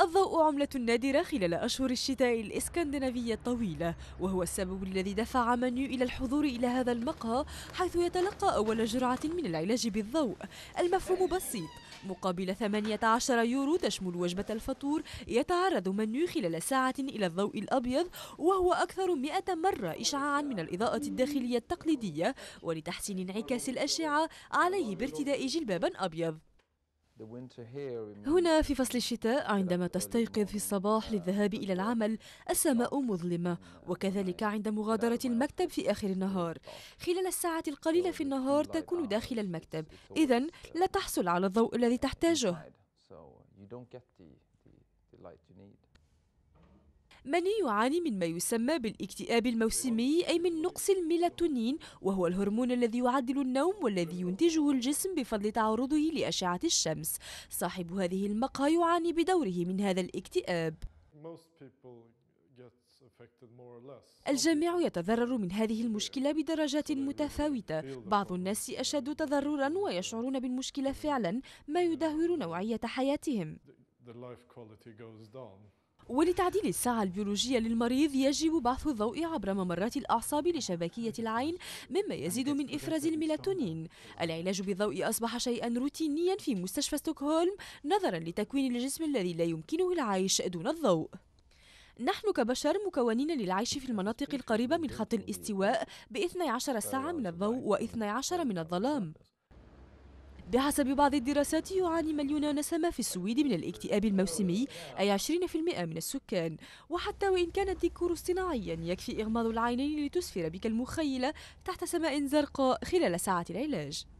الضوء عملة نادرة خلال أشهر الشتاء الإسكندنافية الطويلة وهو السبب الذي دفع منيو إلى الحضور إلى هذا المقهى حيث يتلقى أول جرعة من العلاج بالضوء المفهوم بسيط مقابل 18 يورو تشمل وجبة الفطور يتعرض منيو خلال ساعة إلى الضوء الأبيض وهو أكثر 100 مرة إشعاعا من الإضاءة الداخلية التقليدية ولتحسين انعكاس الأشعة عليه بارتداء جلباب أبيض هنا في فصل الشتاء عندما تستيقظ في الصباح للذهاب إلى العمل السماء مظلمة وكذلك عند مغادرة المكتب في آخر النهار خلال الساعة القليلة في النهار تكون داخل المكتب إذا لا تحصل على الضوء الذي تحتاجه من يعاني من ما يسمى بالاكتئاب الموسمي أي من نقص الميلاتونين وهو الهرمون الذي يعدل النوم والذي ينتجه الجسم بفضل تعرضه لأشعة الشمس صاحب هذه المقهى يعاني بدوره من هذا الاكتئاب الجميع يتضرر من هذه المشكلة بدرجات متفاوتة بعض الناس أشد تضررا ويشعرون بالمشكلة فعلا ما يدهور نوعية حياتهم ولتعديل الساعة البيولوجية للمريض يجب بعث الضوء عبر ممرات الأعصاب لشبكية العين مما يزيد من إفراز الميلاتونين العلاج بالضوء أصبح شيئا روتينيا في مستشفى ستوكهولم نظرا لتكوين الجسم الذي لا يمكنه العيش دون الضوء نحن كبشر مكونين للعيش في المناطق القريبة من خط الاستواء ب 12 ساعة من الضوء و 12 من الظلام بحسب بعض الدراسات يعاني مليون نسمة في السويد من الاكتئاب الموسمي أي 20% من السكان وحتى وإن كان الديكور اصطناعيا يكفي إغماض العينين لتسفر بك المخيلة تحت سماء زرقاء خلال ساعة العلاج